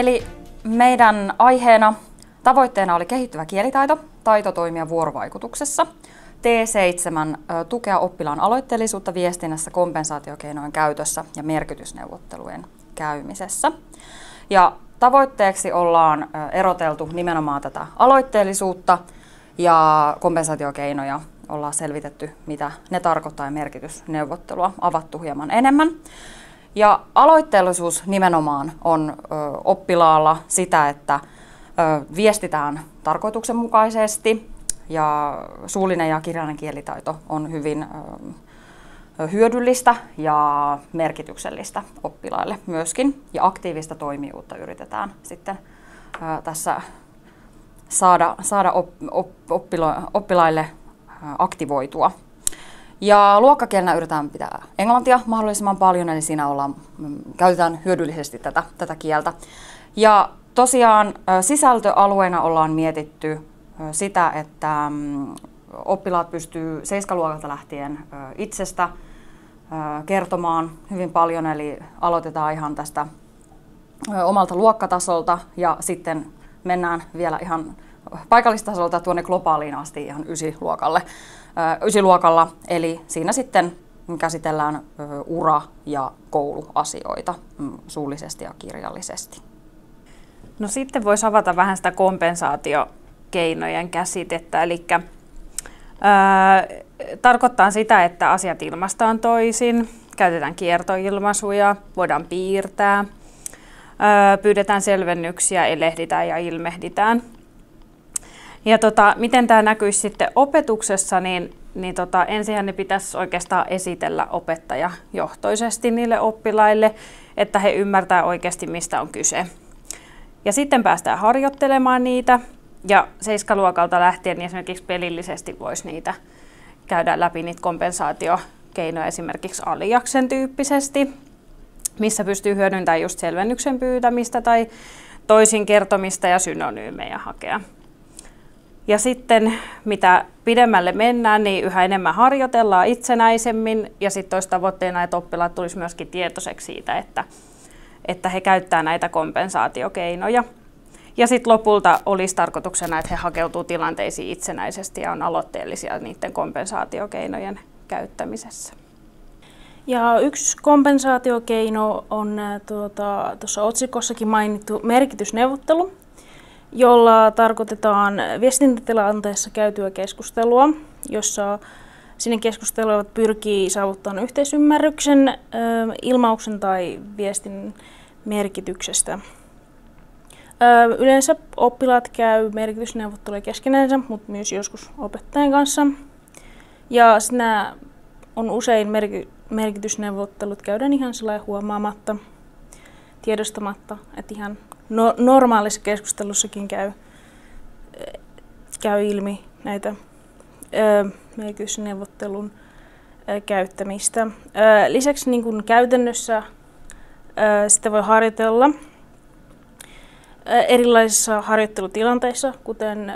Eli meidän aiheena tavoitteena oli kehittyvä kielitaito, taito toimia vuorovaikutuksessa. T7 tukea oppilaan aloitteellisuutta viestinnässä, kompensaatiokeinojen käytössä ja merkitysneuvottelujen käymisessä. Ja tavoitteeksi ollaan eroteltu nimenomaan tätä aloitteellisuutta ja kompensaatiokeinoja ollaan selvitetty, mitä ne tarkoittaa ja merkitysneuvottelua avattu hieman enemmän. Ja aloitteellisuus nimenomaan on ö, oppilaalla sitä, että ö, viestitään tarkoituksenmukaisesti ja suullinen ja kirjallinen kielitaito on hyvin ö, hyödyllistä ja merkityksellistä oppilaille myöskin. Ja aktiivista toimijuutta yritetään sitten ö, tässä saada, saada op, op, oppilaille aktivoitua ja luokkakielenä yritetään pitää englantia mahdollisimman paljon, eli siinä ollaan, mm, käytetään hyödyllisesti tätä, tätä kieltä. Ja tosiaan sisältöalueena ollaan mietitty sitä, että mm, oppilaat pystyy seiskaluokalta lähtien itsestä kertomaan hyvin paljon, eli aloitetaan ihan tästä omalta luokkatasolta ja sitten mennään vielä ihan paikallistasolta tuonne globaaliin asti ihan ysi luokalle ysiluokalla, eli siinä sitten käsitellään ura- ja kouluasioita mm, suullisesti ja kirjallisesti. No sitten voisi avata vähän sitä kompensaatiokeinojen käsitettä, eli ää, tarkoittaa sitä, että asiat ilmastaan toisin, käytetään kiertoilmaisuja, voidaan piirtää, ää, pyydetään selvennyksiä, elehditään ja ilmehditään – ja tota, miten tämä näkyisi sitten opetuksessa, niin, niin tota, ensinhän ne pitäisi oikeastaan esitellä opettaja johtoisesti niille oppilaille, että he ymmärtää oikeasti mistä on kyse. Ja sitten päästään harjoittelemaan niitä ja seiskaluokalta lähtien niin esimerkiksi pelillisesti voisi niitä käydä läpi niitä kompensaatiokeinoja esimerkiksi alijaksen tyyppisesti, missä pystyy hyödyntämään just selvennyksen pyytämistä tai toisin kertomista ja synonyymejä hakea. Ja sitten mitä pidemmälle mennään, niin yhä enemmän harjoitellaan itsenäisemmin ja sitten olisi tavoitteena, että oppilaat tulisi myöskin tietoiseksi siitä, että, että he käyttää näitä kompensaatiokeinoja. Ja sitten lopulta olisi tarkoituksena, että he hakeutuu tilanteisiin itsenäisesti ja on aloitteellisia niiden kompensaatiokeinojen käyttämisessä. Ja yksi kompensaatiokeino on tuota, tuossa otsikossakin mainittu merkitysneuvottelu jolla tarkoitetaan viestintätilanteessa käytyä keskustelua, jossa sinne keskustelevat pyrkii saavuttamaan yhteisymmärryksen, ilmauksen tai viestin merkityksestä. Yleensä oppilaat käy merkitysneuvotteluja keskenänsä, mutta myös joskus opettajan kanssa. Ja sinä on usein merkitysneuvottelut käydään ihan sillä huomaamatta, tiedostamatta, että ihan no, normaalissa keskustelussakin käy, käy ilmi näitä merkitysneuvottelun käyttämistä. Lisäksi niin kuin käytännössä sitä voi harjoitella erilaisissa harjoittelutilanteissa, kuten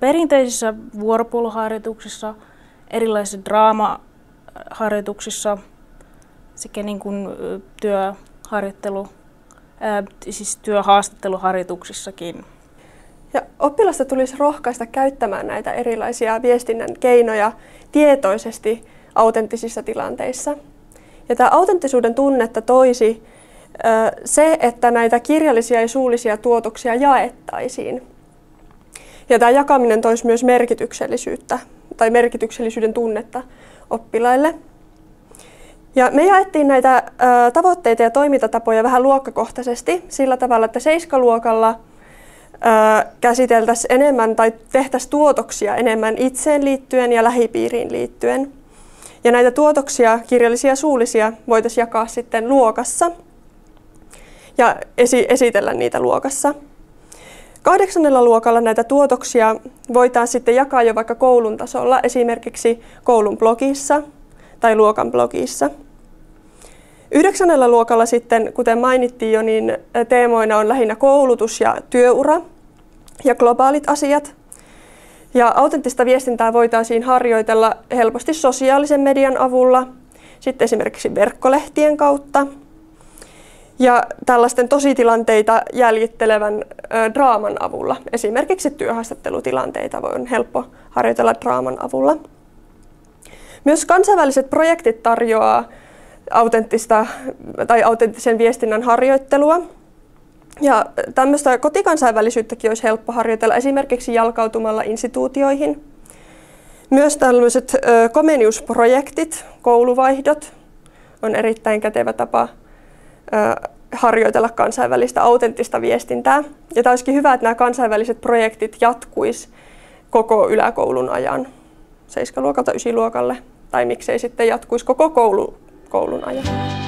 perinteisissä vuoropuoluharjoituksissa, erilaisissa draamaharjoituksissa sekä niin kuin työharjoittelu siis työhaastatteluharjoituksissakin. Ja oppilasta tulisi rohkaista käyttämään näitä erilaisia viestinnän keinoja tietoisesti autenttisissa tilanteissa. Ja tämä autenttisuuden tunnetta toisi se, että näitä kirjallisia ja suullisia tuotoksia jaettaisiin. Ja tämä jakaminen toisi myös merkityksellisyyttä tai merkityksellisyyden tunnetta oppilaille. Ja me jaettiin näitä ö, tavoitteita ja toimintatapoja vähän luokkakohtaisesti sillä tavalla, että seiskaluokalla käsiteltäisiin enemmän tai tehtäisiin tuotoksia enemmän itseen liittyen ja lähipiiriin liittyen. Ja näitä tuotoksia, kirjallisia ja suullisia, voitaisiin jakaa sitten luokassa ja esi- esitellä niitä luokassa. Kahdeksannella luokalla näitä tuotoksia voitaisiin sitten jakaa jo vaikka koulun tasolla, esimerkiksi koulun blogissa tai luokan blogissa. Yhdeksännellä luokalla sitten, kuten mainittiin jo, niin teemoina on lähinnä koulutus ja työura ja globaalit asiat. Ja autenttista viestintää voitaisiin harjoitella helposti sosiaalisen median avulla, sitten esimerkiksi verkkolehtien kautta ja tällaisten tositilanteita jäljittelevän draaman avulla. Esimerkiksi työhaastattelutilanteita voi on helppo harjoitella draaman avulla. Myös kansainväliset projektit tarjoaa autenttista tai autenttisen viestinnän harjoittelua. Ja tämmöistä kotikansainvälisyyttäkin olisi helppo harjoitella esimerkiksi jalkautumalla instituutioihin. Myös tällaiset komeniusprojektit, kouluvaihdot on erittäin kätevä tapa harjoitella kansainvälistä autenttista viestintää. Ja tämä olisikin hyvä, että nämä kansainväliset projektit jatkuisi koko yläkoulun ajan, 7-luokalta 9-luokalle, tai miksei sitten jatkuisi koko koulu koulun ajan.